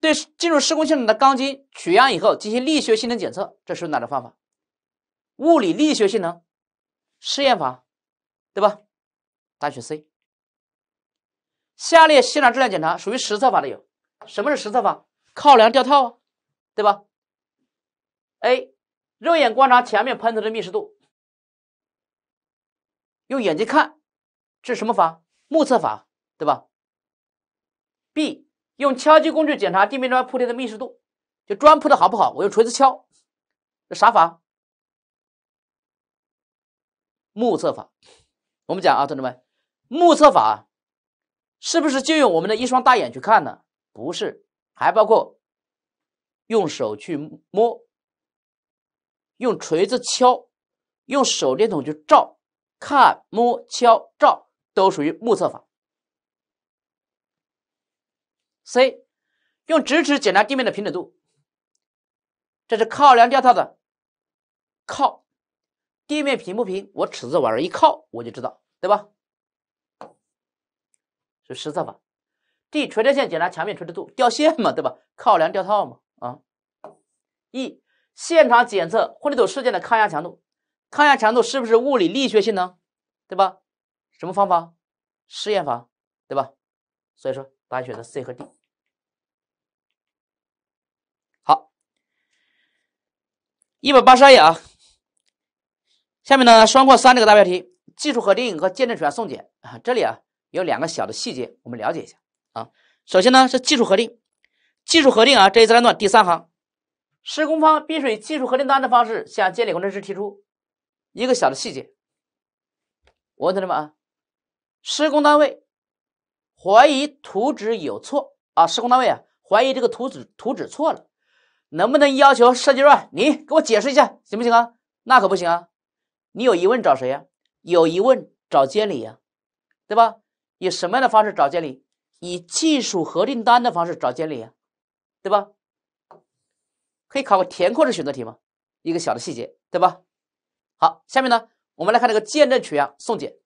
对进入施工现场的钢筋取样以后进行力学性能检测，这是哪种方法？物理力学性能试验法，对吧？案选 C。下列现场质量检查属于实测法的有？什么是实测法？靠梁吊套啊，对吧？A，肉眼观察墙面喷头的密实度。用眼睛看，这是什么法？目测法，对吧？B 用敲击工具检查地面砖铺贴的密实度，就砖铺的好不好？我用锤子敲，这啥法？目测法。我们讲啊，同志们，目测法是不是就用我们的一双大眼去看呢？不是，还包括用手去摸，用锤子敲，用手电筒去照。看、摸、敲、照都属于目测法。C，用直尺检查地面的平整度，这是靠梁吊套的，靠地面平不平？我尺子往上一靠，我就知道，对吧？是实测法。D，垂直线检查墙面垂直度，掉线嘛，对吧？靠梁吊套嘛，啊。E，现场检测混凝土事件的抗压强度。抗压强度是不是物理力学性能，对吧？什么方法？试验法，对吧？所以说，答案选择 C 和 D。好，一百八十二页啊，下面呢，双括三这个大标题，技术核定和见证权送检啊，这里啊有两个小的细节，我们了解一下啊。首先呢是技术核定，技术核定啊，这一自然段第三行，施工方必须以技术核定单的方式向监理工程师提出。一个小的细节，我问同学们啊，施工单位怀疑图纸有错啊，施工单位啊怀疑这个图纸图纸错了，能不能要求设计院你给我解释一下，行不行啊？那可不行啊，你有疑问找谁呀？有疑问找监理呀，对吧？以什么样的方式找监理？以技术核定单的方式找监理，呀、对吧？可以考个填空式选择题吗？一个小的细节，对吧？好，下面呢，我们来看这个见证取样送检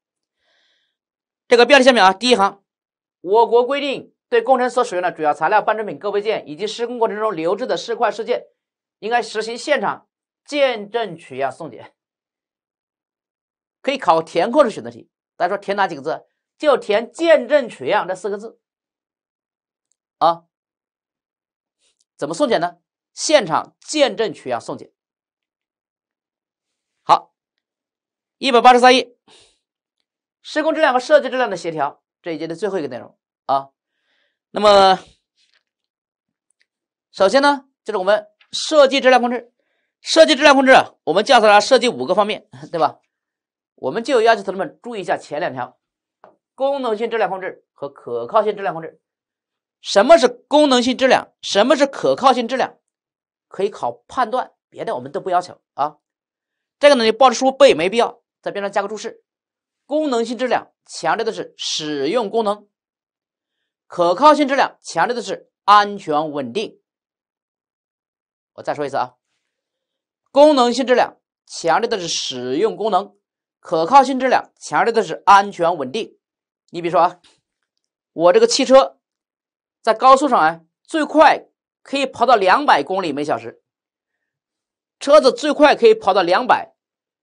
这个标题下面啊，第一行，我国规定对工程所使用的主要材料、半成品、各配件以及施工过程中留置的试块、事件，应该实行现场见证取样送检。可以考填空式选择题，大家说填哪几个字？就填见证取样这四个字啊？怎么送检呢？现场见证取样送检。一百八十三页，施工质量和设计质量的协调，这一节的最后一个内容啊。那么，首先呢，就是我们设计质量控制，设计质量控制，我们教材它设计五个方面，对吧？我们就要求同学们注意一下前两条，功能性质量控制和可靠性质量控制。什么是功能性质量？什么是可靠性质量？可以考判断，别的我们都不要求啊。这个呢，你抱着书背没必要。在边上加个注释：功能性质量强调的是使用功能，可靠性质量强调的是安全稳定。我再说一次啊，功能性质量强调的是使用功能，可靠性质量强调的是安全稳定。你比如说啊，我这个汽车在高速上啊，最快可以跑到两百公里每小时，车子最快可以跑到两百。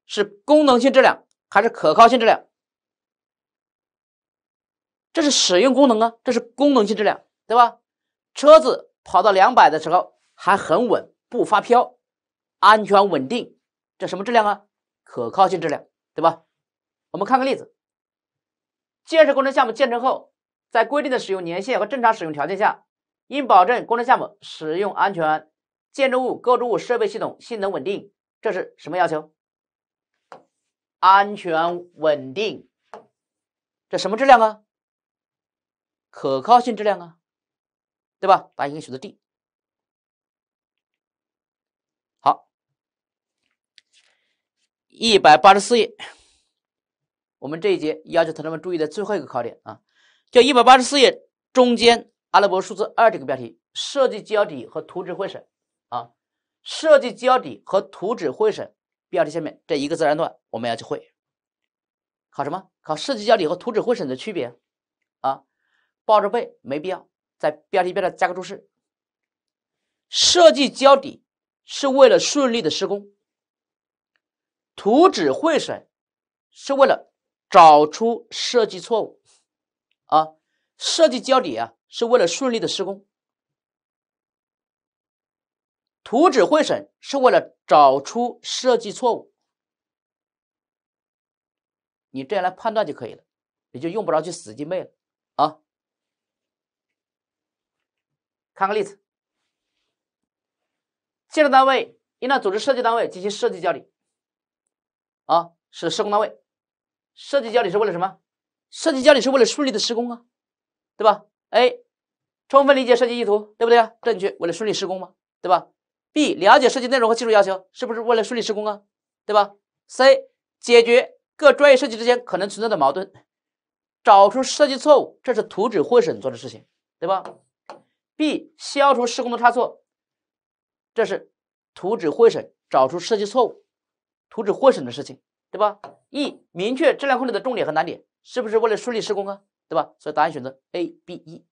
是功能性质量还是可靠性质量？这是使用功能啊，这是功能性质量，对吧？车子跑到两百的时候还很稳，不发飘，安全稳定，这什么质量啊？可靠性质量，对吧？我们看个例子：建设工程项目建成后，在规定的使用年限和正常使用条件下，应保证工程项目使用安全，建筑物、构筑物、设备系统性能稳定，这是什么要求？安全稳定，这什么质量啊？可靠性质量啊，对吧？大家应该选择 D。好，一百八十四页，我们这一节要求同学们注意的最后一个考点啊，就一百八十四页中间阿拉伯数字二这个标题：设计交底和图纸会审啊，设计交底和图纸会审。标题下面这一个自然段我们要去会，考什么？考设计交底和图纸会审的区别啊？抱着背没必要，在标题边上加个注释。设计交底是为了顺利的施工，图纸会审是为了找出设计错误啊。设计交底啊是为了顺利的施工。图纸会审是为了找出设计错误，你这样来判断就可以了，你就用不着去死记背了啊！看个例子，建设单位应当组织设计单位进行设计交底啊，是施工单位。设计交底是为了什么？设计交底是为了顺利的施工啊，对吧？A，充分理解设计意图，对不对啊？正确，为了顺利施工嘛，对吧？B 了解设计内容和技术要求，是不是为了顺利施工啊？对吧？C 解决各专业设计之间可能存在的矛盾，找出设计错误，这是图纸会审做的事情，对吧？B 消除施工的差错，这是图纸会审找出设计错误、图纸会审的事情，对吧？E 明确质量控制的重点和难点，是不是为了顺利施工啊？对吧？所以答案选择 A、B、E。